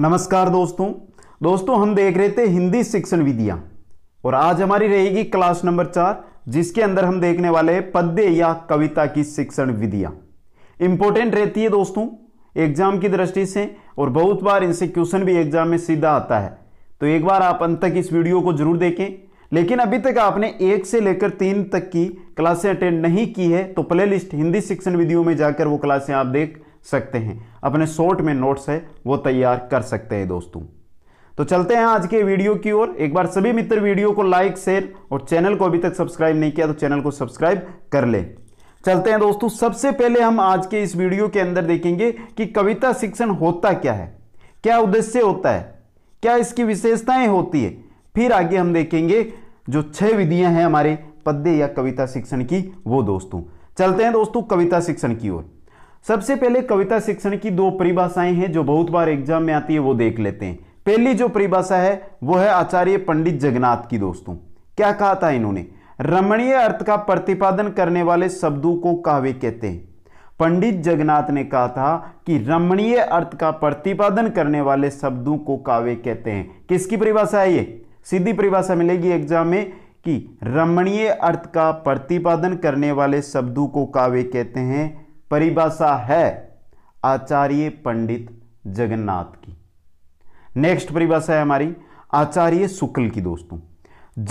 नमस्कार दोस्तों दोस्तों हम देख रहे थे हिंदी शिक्षण विधियाँ और आज हमारी रहेगी क्लास नंबर चार जिसके अंदर हम देखने वाले हैं पद्य या कविता की शिक्षण विधियाँ इंपॉर्टेंट रहती है दोस्तों एग्जाम की दृष्टि से और बहुत बार इनसे क्वेश्चन भी एग्जाम में सीधा आता है तो एक बार आप अंत तक इस वीडियो को जरूर देखें लेकिन अभी तक आपने एक से लेकर तीन तक की क्लासें अटेंड नहीं की है तो प्लेलिस्ट हिंदी शिक्षण विधियों में जाकर वो क्लासें आप देख सकते हैं अपने शॉर्ट में नोट्स है वो तैयार कर सकते हैं दोस्तों तो चलते हैं आज के वीडियो की ओर एक बार सभी मित्र वीडियो को लाइक शेयर और चैनल को अभी तक सब्सक्राइब नहीं किया तो चैनल को सब्सक्राइब कर ले चलते हैं दोस्तों सबसे पहले हम आज के इस वीडियो के अंदर देखेंगे कि कविता शिक्षण होता क्या है क्या उद्देश्य होता है क्या इसकी विशेषताएं होती है फिर आगे हम देखेंगे जो छह विधियां हैं हमारे पद्य या कविता शिक्षण की वो दोस्तों चलते हैं दोस्तों कविता शिक्षण की ओर सबसे पहले कविता शिक्षण की दो परिभाषाएं हैं जो बहुत बार एग्जाम में आती है वो देख लेते हैं पहली जो परिभाषा है वो है आचार्य पंडित जगन्नाथ की दोस्तों क्या कहा था इन्होंने रमणीय अर्थ का प्रतिपादन करने वाले शब्दों को काव्य कहते हैं पंडित जगन्नाथ ने कहा था कि रमणीय अर्थ का प्रतिपादन करने वाले शब्दों को काव्य कहते हैं किसकी परिभाषा है ये सीधी परिभाषा मिलेगी एग्जाम में कि रमणीय अर्थ का प्रतिपादन करने वाले शब्दों को काव्य कहते हैं परिभाषा है आचार्य पंडित जगन्नाथ की नेक्स्ट परिभाषा है हमारी आचार्य शुक्ल की दोस्तों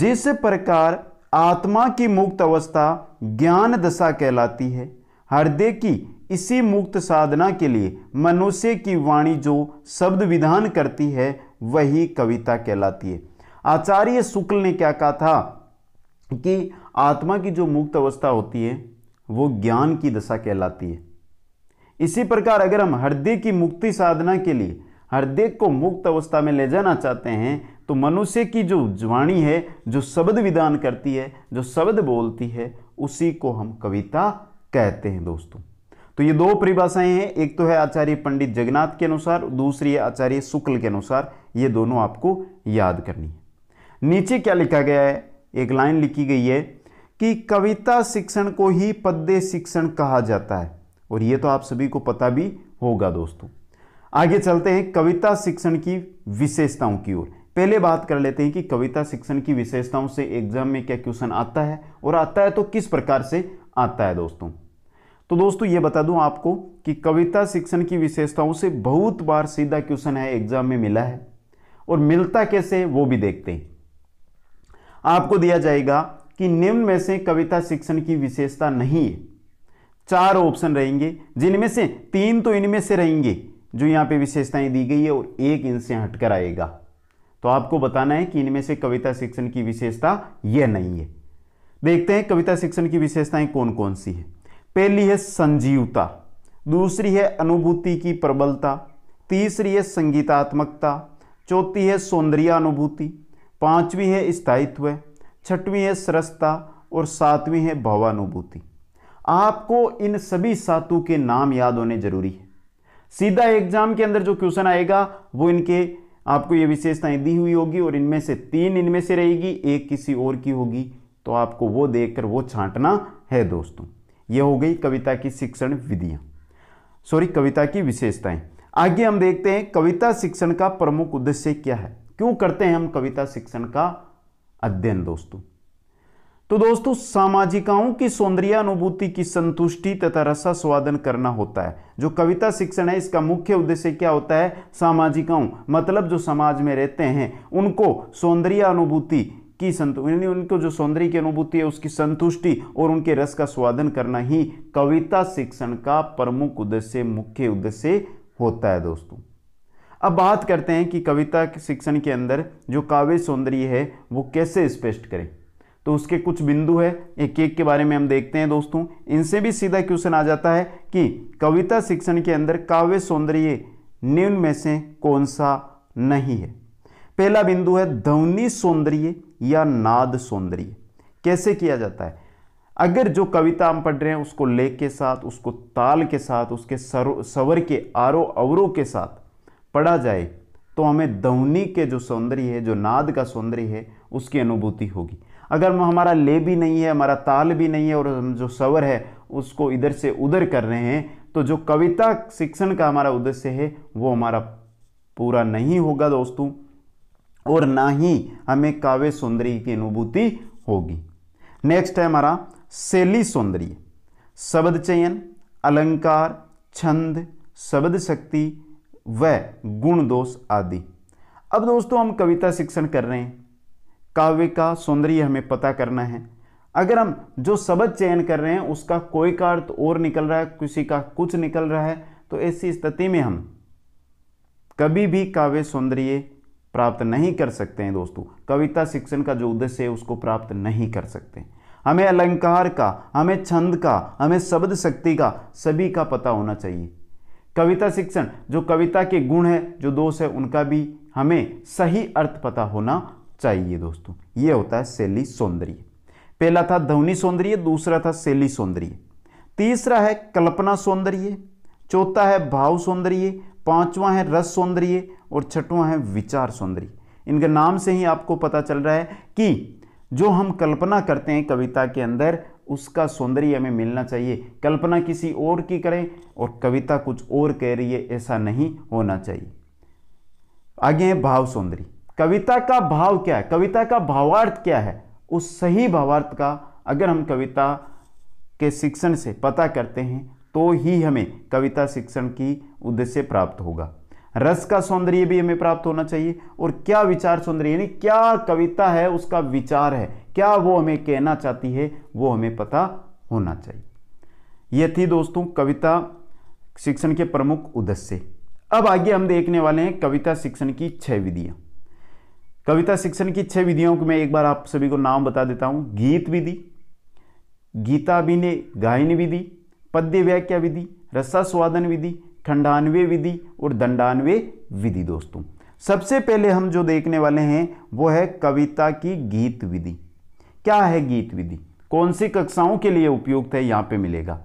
जिस प्रकार आत्मा की मुक्त अवस्था ज्ञान दशा कहलाती है हृदय की इसी मुक्त साधना के लिए मनुष्य की वाणी जो शब्द विधान करती है वही कविता कहलाती है आचार्य शुक्ल ने क्या कहा था कि आत्मा की जो मुक्त अवस्था होती है वो ज्ञान की दशा कहलाती है इसी प्रकार अगर हम हृदय की मुक्ति साधना के लिए हृदय को मुक्त अवस्था में ले जाना चाहते हैं तो मनुष्य की जो जवाणी है जो शब्द विधान करती है जो शब्द बोलती है उसी को हम कविता कहते हैं दोस्तों तो ये दो परिभाषाएं हैं एक तो है आचार्य पंडित जगन्नाथ के अनुसार दूसरी है आचार्य शुक्ल के अनुसार ये दोनों आपको याद करनी है नीचे क्या लिखा गया है एक लाइन लिखी गई है कि कविता शिक्षण को ही पद्य शिक्षण कहा जाता है और ये तो आप सभी को पता भी होगा दोस्तों आगे चलते हैं कविता शिक्षण की विशेषताओं की ओर पहले बात कर लेते हैं कि कविता शिक्षण की विशेषताओं से एग्जाम में क्या क्वेश्चन आता है और आता है तो किस प्रकार से आता है दोस्तों तो दोस्तों ये बता दूं आपको कि कविता शिक्षण की विशेषताओं से बहुत बार सीधा क्वेश्चन है एग्जाम में मिला है और मिलता कैसे वो भी देखते हैं आपको दिया जाएगा कि निम्न में से कविता शिक्षण की विशेषता नहीं है चार ऑप्शन रहेंगे जिनमें से तीन तो इनमें से रहेंगे जो यहाँ पे विशेषताएं दी गई है और एक इनसे हटकर आएगा तो आपको बताना है कि इनमें से कविता शिक्षण की विशेषता यह नहीं है देखते हैं कविता शिक्षण की विशेषताएं कौन कौन सी है पहली है संजीवता दूसरी है अनुभूति की प्रबलता तीसरी है संगीतात्मकता चौथी है सौंदर्य अनुभूति पांचवी है स्थायित्व छठवीं है सरसता और सातवीं है भावानुभूति आपको इन सभी सातु के नाम याद होने जरूरी है सीधा एग्जाम के अंदर जो क्वेश्चन आएगा वो इनके आपको ये विशेषताएं दी हुई होगी और इनमें से तीन इनमें से रहेगी एक किसी और की होगी तो आपको वो देखकर वो छांटना है दोस्तों ये हो गई कविता की शिक्षण विधियां सॉरी कविता की विशेषताएं आगे हम देखते हैं कविता शिक्षण का प्रमुख उद्देश्य क्या है क्यों करते हैं हम कविता शिक्षण का अध्ययन दोस्तों तो दोस्तों सामाजिकाओं की सौंदर्य अनुभूति की संतुष्टि तथा रसा स्वादन करना होता है जो कविता शिक्षण है इसका मुख्य उद्देश्य क्या होता है सामाजिकाओं मतलब जो समाज में रहते हैं उनको सौंदर्य अनुभूति की संतु यानी उनको जो सौंदर्य की अनुभूति है उसकी संतुष्टि और उनके रस का स्वादन करना ही कविता शिक्षण का प्रमुख उद्देश्य मुख्य उद्देश्य होता है दोस्तों अब बात करते हैं कि कविता के शिक्षण के अंदर जो काव्य सौंदर्य है वो कैसे स्पष्ट करें तो उसके कुछ बिंदु है एक एक के बारे में हम देखते हैं दोस्तों इनसे भी सीधा क्वेश्चन आ जाता है कि कविता शिक्षण के अंदर काव्य सौंदर्य निम्न में से कौन सा नहीं है पहला बिंदु है ध्वनि सौंदर्य या नाद सौंदर्य कैसे किया जाता है अगर जो कविता हम पढ़ रहे हैं उसको लेख के साथ उसको ताल के साथ उसके सर सवर के आरो अवरो के साथ पढ़ा जाए तो हमें दौनी के जो सौंदर्य है जो नाद का सौंदर्य है उसकी अनुभूति होगी अगर हमारा ले भी नहीं है हमारा ताल भी नहीं है और हम जो सवर है उसको इधर से उधर कर रहे हैं तो जो कविता शिक्षण का हमारा उद्देश्य है वो हमारा पूरा नहीं होगा दोस्तों और ना ही हमें काव्य सौंदर्य की अनुभूति होगी नेक्स्ट है हमारा शैली सौंदर्य शब्द चयन अलंकार छंद शब्द शक्ति व गुण दोष आदि अब दोस्तों हम कविता शिक्षण कर रहे हैं काव्य का सौंदर्य हमें पता करना है अगर हम जो शब्द चयन कर रहे हैं उसका कोई का अर्थ और निकल रहा है किसी का कुछ निकल रहा है तो ऐसी स्थिति में हम कभी भी काव्य सौंदर्य प्राप्त नहीं कर सकते हैं दोस्तों कविता शिक्षण का जो उद्देश्य है उसको प्राप्त नहीं कर सकते हमें अलंकार का हमें छंद का हमें शब्द शक्ति का सभी का पता होना चाहिए कविता शिक्षण जो कविता के गुण है जो दोष है उनका भी हमें सही अर्थ पता होना चाहिए दोस्तों ये होता है शैली सौंदर्य पहला था ध्वनि सौंदर्य दूसरा था शैली सौंदर्य तीसरा है कल्पना सौंदर्य चौथा है भाव सौंदर्य पांचवा है रस सौंदर्य और छठवां है विचार सौंदर्य इनके नाम से ही आपको पता चल रहा है कि जो हम कल्पना करते हैं कविता के अंदर उसका सौंदर्य हमें मिलना चाहिए कल्पना किसी और की करें और कविता कुछ और कह रही है ऐसा नहीं होना चाहिए आगे है भाव सौंदर्य कविता का भाव क्या है कविता का भावार्थ क्या है उस सही भावार्थ का अगर हम कविता के शिक्षण से पता करते हैं तो ही हमें कविता शिक्षण की उद्देश्य प्राप्त होगा रस का सौंदर्य भी हमें प्राप्त होना चाहिए और क्या विचार सौंदर्य यानी क्या कविता है उसका विचार है क्या वो हमें कहना चाहती है वो हमें पता होना चाहिए ये थी दोस्तों कविता शिक्षण के प्रमुख उद्देश्य अब आगे हम देखने वाले हैं कविता शिक्षण की छह विधियां कविता शिक्षण की छह विधियों को मैं एक बार आप सभी को नाम बता देता हूं गीत विधि गीता विनय गायन विधि पद्य व्याख्या विधि रसास्वादन विधि खंडानवे विधि और दंडानवे विधि दोस्तों सबसे पहले हम जो देखने वाले हैं वो है कविता की गीत विधि क्या है गीत विधि कौन सी कक्षाओं के लिए उपयुक्त है यहां पे मिलेगा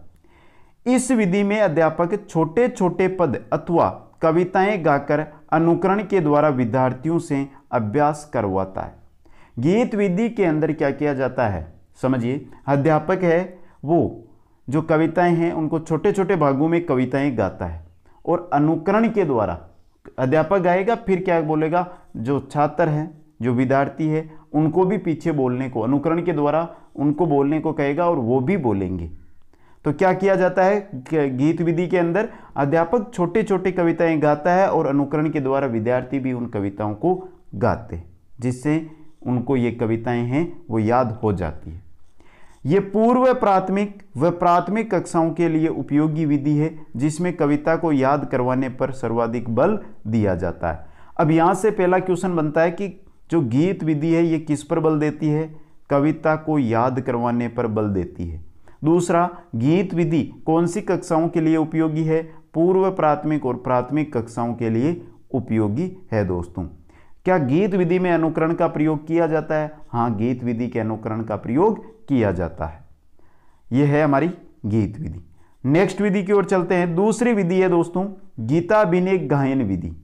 इस विधि में अध्यापक छोटे छोटे पद अथवा कविताएं गाकर अनुकरण के द्वारा विद्यार्थियों से अभ्यास करवाता है गीत विधि के अंदर क्या किया जाता है समझिए अध्यापक है वो जो कविताएं हैं उनको छोटे छोटे भागों में कविताएं गाता है और अनुकरण के द्वारा अध्यापक गाएगा फिर क्या बोलेगा जो छात्र है जो विद्यार्थी है उनको भी पीछे बोलने को अनुकरण के द्वारा उनको बोलने को कहेगा और वो भी बोलेंगे तो क्या किया जाता है गीत विधि के अंदर अध्यापक छोटे छोटे कविताएं गाता है और अनुकरण के द्वारा विद्यार्थी भी उन कविताओं को गाते जिससे उनको ये कविताएं हैं वो याद हो जाती है ये पूर्व प्राथमिक व प्राथमिक कक्षाओं के लिए उपयोगी विधि है जिसमें कविता को याद करवाने पर सर्वाधिक बल दिया जाता है अब यहाँ से पहला क्वेश्चन बनता है कि जो गीत विधि है ये किस पर बल देती है कविता को याद करवाने पर बल देती है दूसरा गीत विधि कौन सी कक्षाओं के लिए उपयोगी है पूर्व प्राथमिक और प्राथमिक कक्षाओं के लिए उपयोगी है दोस्तों क्या गीत विधि में अनुकरण का प्रयोग किया जाता है हाँ गीत विधि के अनुकरण का प्रयोग किया जाता है यह है हमारी गीत विधि नेक्स्ट विधि की ओर चलते हैं दूसरी विधि है दोस्तों गीता विनय गायन विधि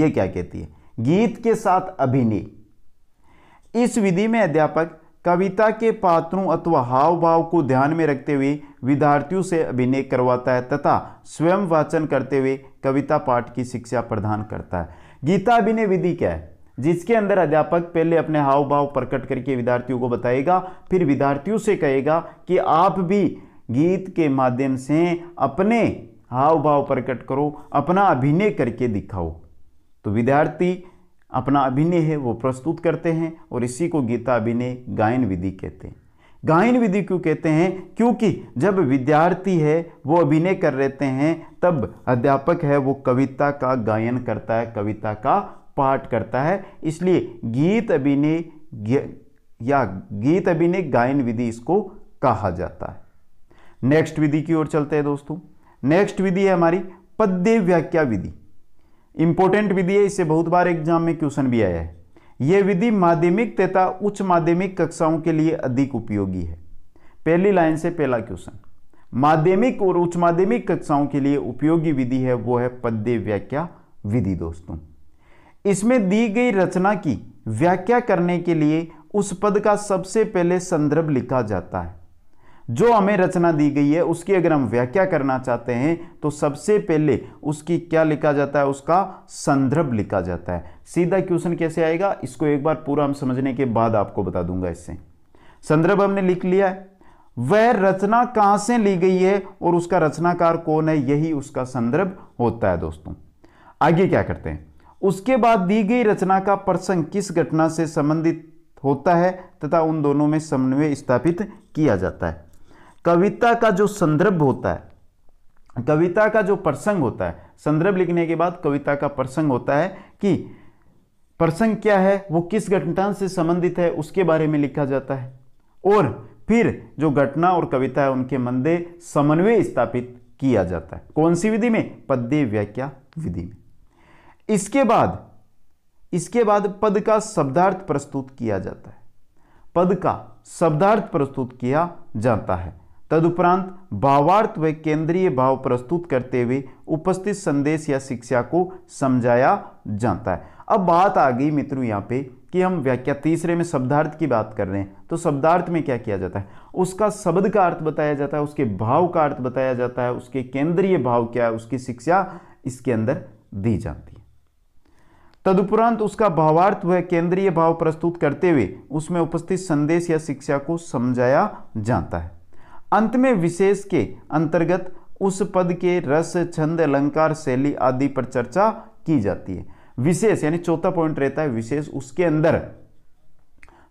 यह क्या कहती है गीत के साथ अभिनय इस विधि में अध्यापक कविता के पात्रों अथवा हाव भाव को ध्यान में रखते हुए विद्यार्थियों से अभिनय करवाता है तथा स्वयं वाचन करते हुए कविता पाठ की शिक्षा प्रदान करता है गीता अभिनय विधि क्या है जिसके अंदर अध्यापक पहले अपने हाव भाव प्रकट करके विद्यार्थियों को बताएगा फिर विद्यार्थियों से कहेगा कि आप भी गीत के माध्यम से अपने हाव भाव प्रकट करो अपना अभिनय करके दिखाओ तो विद्यार्थी अपना अभिनय है वो प्रस्तुत करते हैं और इसी को गीता अभिनय गायन विधि कहते हैं गायन विधि क्यों कहते हैं क्योंकि जब विद्यार्थी है वो अभिनय कर रहते हैं तब अध्यापक है वो कविता का गायन करता है कविता का पाठ करता है इसलिए गीत अभिनय या गीत अभिनय गायन विधि इसको कहा जाता है नेक्स्ट विधि की ओर चलते हैं दोस्तों नेक्स्ट विधि है हमारी पद्य व्याख्या विधि इंपॉर्टेंट विधि है इससे बहुत बार एग्जाम में क्वेश्चन भी आया है यह विधि माध्यमिक तथा उच्च माध्यमिक कक्षाओं के लिए अधिक उपयोगी है पहली लाइन से पहला क्वेश्चन माध्यमिक और उच्च माध्यमिक कक्षाओं के लिए उपयोगी विधि है वो है पद्य व्याख्या विधि दोस्तों इसमें दी गई रचना की व्याख्या करने के लिए उस पद का सबसे पहले संदर्भ लिखा जाता है जो हमें रचना दी गई है उसकी अगर हम व्याख्या करना चाहते हैं तो सबसे पहले उसकी क्या लिखा जाता है उसका संदर्भ लिखा जाता है सीधा क्वेश्चन कैसे आएगा इसको एक बार पूरा हम समझने के बाद आपको बता दूंगा इससे संदर्भ हमने लिख लिया है वह रचना कहां से ली गई है और उसका रचनाकार कौन है यही उसका संदर्भ होता है दोस्तों आगे क्या करते हैं उसके बाद दी गई रचना का प्रसंग किस घटना से संबंधित होता है तथा उन दोनों में समन्वय स्थापित किया जाता है कविता का जो संदर्भ होता है कविता का जो प्रसंग होता है संदर्भ लिखने के बाद कविता का प्रसंग होता है कि प्रसंग क्या है वो किस घटना से संबंधित है उसके बारे में लिखा जाता है और फिर जो घटना और कविता है उनके मंदे समन्वय स्थापित किया जाता है कौन सी विधि में पद्य व्याख्या विधि में इसके बाद इसके बाद पद का शब्दार्थ प्रस्तुत किया जाता है पद का शब्दार्थ प्रस्तुत किया जाता है तदुपरांत भावार्थ व केंद्रीय भाव प्रस्तुत करते हुए उपस्थित संदेश या शिक्षा को समझाया जाता है अब बात आ गई मित्रों यहाँ पे कि हम व्याख्या तीसरे में शब्दार्थ की बात कर रहे हैं तो शब्दार्थ में क्या किया जाता है उसका शब्द का अर्थ बताया जाता है उसके भाव का अर्थ बताया जाता है उसके केंद्रीय भाव क्या है उसकी शिक्षा इसके अंदर दी जाती है तदुपरांत उसका भावार्थ व केंद्रीय भाव प्रस्तुत करते हुए उसमें उपस्थित संदेश या शिक्षा को समझाया जाता है अंत में विशेष के अंतर्गत उस पद के रस छंद अलंकार शैली आदि पर चर्चा की जाती है विशेष यानी चौथा पॉइंट रहता है विशेष उसके अंदर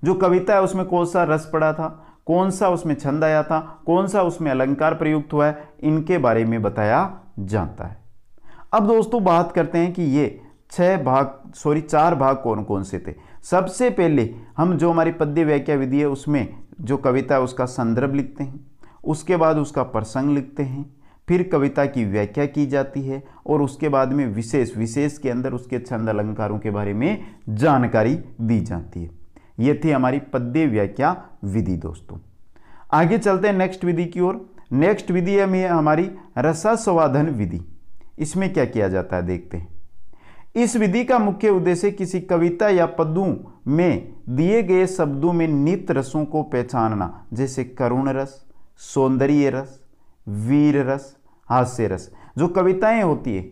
जो कविता है उसमें कौन सा रस पड़ा था कौन सा उसमें छंद आया था कौन सा उसमें अलंकार प्रयुक्त हुआ है इनके बारे में बताया जाता है अब दोस्तों बात करते हैं कि ये छह भाग सॉरी चार भाग कौन कौन से थे सबसे पहले हम जो हमारी पद्य व्याख्या विधि है उसमें जो कविता है उसका संदर्भ लिखते हैं उसके बाद उसका प्रसंग लिखते हैं फिर कविता की व्याख्या की जाती है और उसके बाद में विशेष विशेष के अंदर उसके छंद अलंकारों के बारे में जानकारी दी जाती है ये थी हमारी पद्य व्याख्या विधि दोस्तों आगे चलते हैं नेक्स्ट विधि की ओर नेक्स्ट विधि है हमारी रसास्वाधन विधि इसमें क्या किया जाता है देखते हैं इस विधि का मुख्य उद्देश्य किसी कविता या पदों में दिए गए शब्दों में नित रसों को पहचानना जैसे करुण रस सौंदर्य रस वीर रस हास्य रस जो कविताएं होती है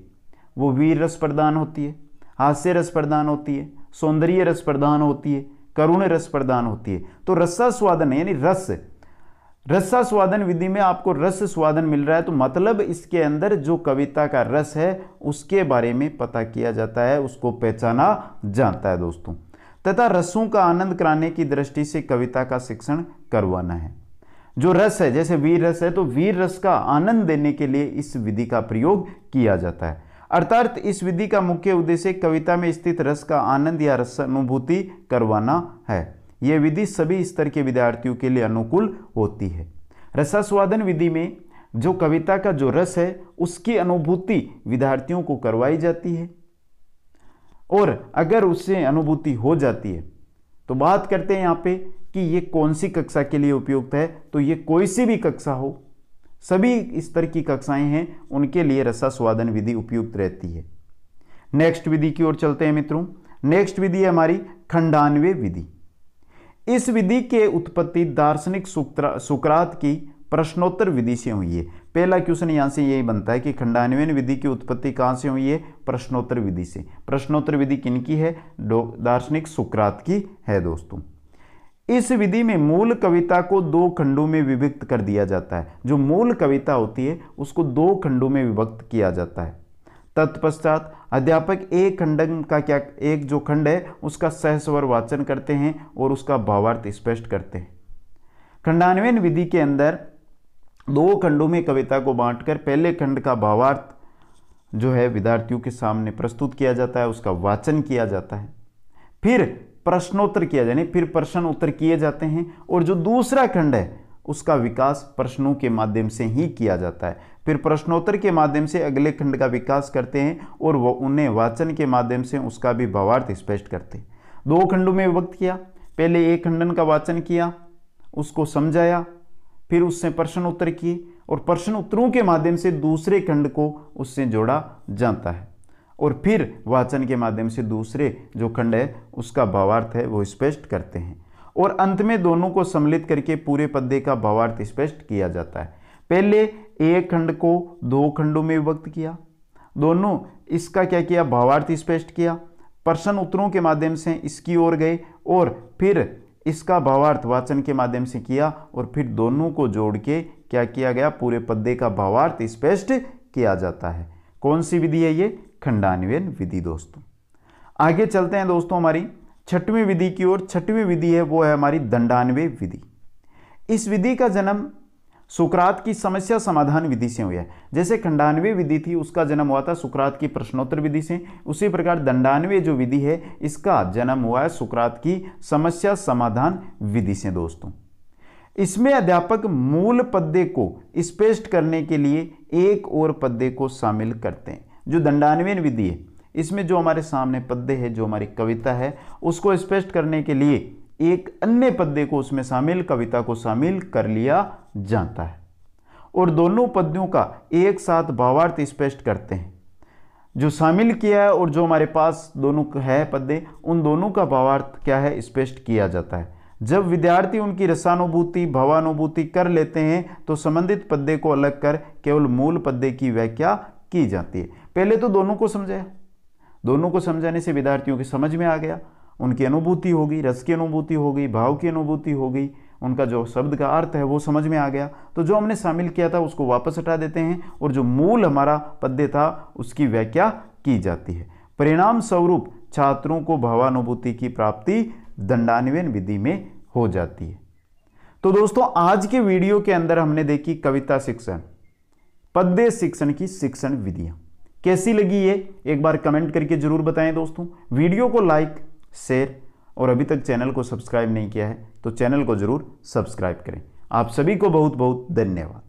वो वीर रस प्रदान होती है हास्य रस प्रदान होती है सौंदर्य रस प्रदान होती है करुण रस प्रदान होती है तो है यानी रस स्वादन विधि में आपको रस स्वादन मिल रहा है तो मतलब इसके अंदर जो कविता का रस है उसके बारे में पता किया जाता है उसको पहचाना जाता है दोस्तों तथा रसों का आनंद कराने की दृष्टि से कविता का शिक्षण करवाना है जो रस है जैसे वीर रस है तो वीर रस का आनंद देने के लिए इस विधि का प्रयोग किया जाता है अर्थात इस विधि का मुख्य उद्देश्य कविता में स्थित रस का आनंद या रस अनुभूति करवाना है यह विधि सभी स्तर के विद्यार्थियों के लिए अनुकूल होती है रसास्वादन विधि में जो कविता का जो रस है उसकी अनुभूति विद्यार्थियों को करवाई जाती है और अगर उससे अनुभूति हो जाती है तो बात करते हैं यहाँ पे कि ये कौन सी कक्षा के लिए उपयुक्त है तो ये कोई सी भी कक्षा हो सभी स्तर की कक्षाएं हैं उनके लिए रसा स्वादन विधि उपयुक्त रहती है नेक्स्ट विधि की ओर चलते हैं मित्रों नेक्स्ट विधि है हमारी खंडानवे विधि इस विधि के उत्पत्ति दार्शनिक सुकरात की प्रश्नोत्तर विधि से हुई है पहला क्वेश्चन यहां से यही बनता है कि खंडानवे विधि की उत्पत्ति कहां से हुई है प्रश्नोत्तर विधि से प्रश्नोत्तर विधि किन की है दार्शनिक सुकरात की है दोस्तों इस विधि में मूल कविता को दो खंडों में विभक्त कर दिया जाता है जो मूल कविता होती है उसको दो खंडों में विभक्त किया जाता है तत्पश्चात अध्यापक एक खंड का क्या एक जो खंड है उसका सहस्वर वाचन करते हैं और उसका भावार्थ स्पष्ट करते हैं खंडान्वयन विधि के अंदर दो खंडों में कविता को बांटकर पहले खंड का भावार्थ जो है विद्यार्थियों के सामने प्रस्तुत किया जाता है उसका वाचन किया जाता है फिर प्रश्नोत्तर किया जाने फिर प्रश्न उत्तर किए जाते हैं और जो दूसरा खंड है उसका विकास प्रश्नों के माध्यम से ही किया जाता है फिर प्रश्नोत्तर के माध्यम से अगले खंड का विकास करते हैं और वो उन्हें वाचन के माध्यम से उसका भी भावार्थ स्पष्ट करते हैं दो खंडों में विभक्त किया पहले एक खंडन का वाचन किया उसको समझाया फिर उससे प्रश्न उत्तर किए और प्रश्न उत्तरों के माध्यम से दूसरे खंड को उससे जोड़ा जाता है और फिर वाचन के माध्यम से दूसरे जो खंड है उसका भावार्थ है वो स्पष्ट करते हैं और अंत में दोनों को सम्मिलित करके पूरे पद्य का भावार्थ स्पष्ट किया जाता है पहले एक खंड को दो खंडों में विभक्त किया दोनों इसका क्या किया भावार्थ स्पष्ट किया प्रश्न उत्तरों के माध्यम से इसकी ओर गए और फिर इसका भावार्थ वाचन के माध्यम से किया और फिर दोनों को जोड़ के क्या किया गया पूरे पद्य का भावार्थ स्पष्ट किया जाता है कौन सी विधि है ये खंडानवे विधि दोस्तों आगे चलते हैं दोस्तों हमारी छठवीं विधि की ओर छठवीं विधि है वो है हमारी दंडानवे विधि इस विधि का जन्म सुकरात की समस्या समाधान विधि से हुई है जैसे खंडानवे विधि थी उसका जन्म हुआ था सुकरात की प्रश्नोत्तर विधि से उसी प्रकार दंडानवे जो विधि है इसका जन्म हुआ है सुकरात की समस्या समाधान विधि से दोस्तों इसमें अध्यापक मूल पद्य को स्पेस्ट करने के लिए एक और पद्य को शामिल करते हैं जो दंडान्वयन विधि है इसमें जो हमारे सामने पद्य है जो हमारी कविता है उसको स्पष्ट करने के लिए एक अन्य पद्य को उसमें शामिल कविता को शामिल कर लिया जाता है और दोनों पद्यों का एक साथ भावार्थ स्पष्ट करते हैं जो शामिल किया है और जो हमारे पास दोनों है पद्य उन दोनों का भावार्थ क्या है स्पष्ट किया जाता है जब विद्यार्थी उनकी रसानुभूति भावानुभूति कर लेते हैं तो संबंधित पद्य को अलग कर केवल मूल पद्य की व्याख्या की जाती है पहले तो दोनों को समझाया दोनों को समझाने से विद्यार्थियों की समझ में आ गया उनकी अनुभूति होगी रस की अनुभूति होगी भाव की अनुभूति होगी उनका जो शब्द का अर्थ है वो समझ में आ गया तो जो हमने शामिल किया था उसको वापस हटा देते हैं और जो मूल हमारा पद्य था उसकी व्याख्या की जाती है परिणाम स्वरूप छात्रों को भावानुभूति की प्राप्ति दंडान्वयन विधि में हो जाती है तो दोस्तों आज के वीडियो के अंदर हमने देखी कविता शिक्षण पद्य शिक्षण की शिक्षण विधियां कैसी लगी ये एक बार कमेंट करके ज़रूर बताएं दोस्तों वीडियो को लाइक शेयर और अभी तक चैनल को सब्सक्राइब नहीं किया है तो चैनल को ज़रूर सब्सक्राइब करें आप सभी को बहुत बहुत धन्यवाद